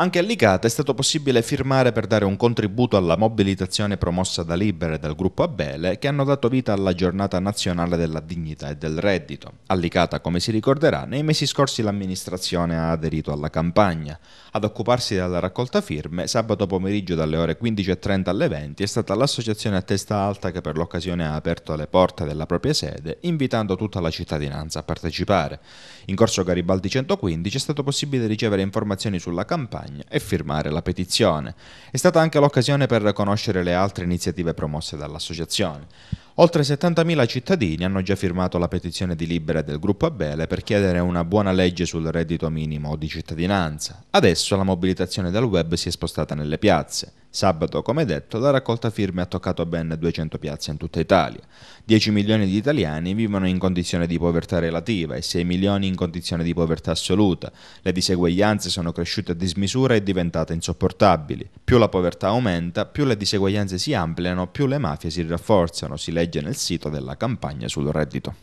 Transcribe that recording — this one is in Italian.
Anche a Licata è stato possibile firmare per dare un contributo alla mobilitazione promossa da Libera e dal gruppo Abele che hanno dato vita alla giornata nazionale della dignità e del reddito. Licata, come si ricorderà, nei mesi scorsi l'amministrazione ha aderito alla campagna. Ad occuparsi della raccolta firme, sabato pomeriggio dalle ore 15.30 alle 20 è stata l'associazione a testa alta che per l'occasione ha aperto le porte della propria sede, invitando tutta la cittadinanza a partecipare. In corso Garibaldi 115 è stato possibile ricevere informazioni sulla campagna campagna e firmare la petizione. È stata anche l'occasione per conoscere le altre iniziative promosse dall'associazione. Oltre 70.000 cittadini hanno già firmato la petizione di Libera del gruppo Abele per chiedere una buona legge sul reddito minimo di cittadinanza. Adesso la mobilitazione del web si è spostata nelle piazze. Sabato, come detto, la raccolta firme ha toccato ben 200 piazze in tutta Italia. 10 milioni di italiani vivono in condizione di povertà relativa e 6 milioni in condizione di povertà assoluta. Le diseguaglianze sono cresciute a dismisura e diventate insopportabili. Più la povertà aumenta, più le diseguaglianze si ampliano, più le mafie si rafforzano, si legge nel sito della campagna sul reddito.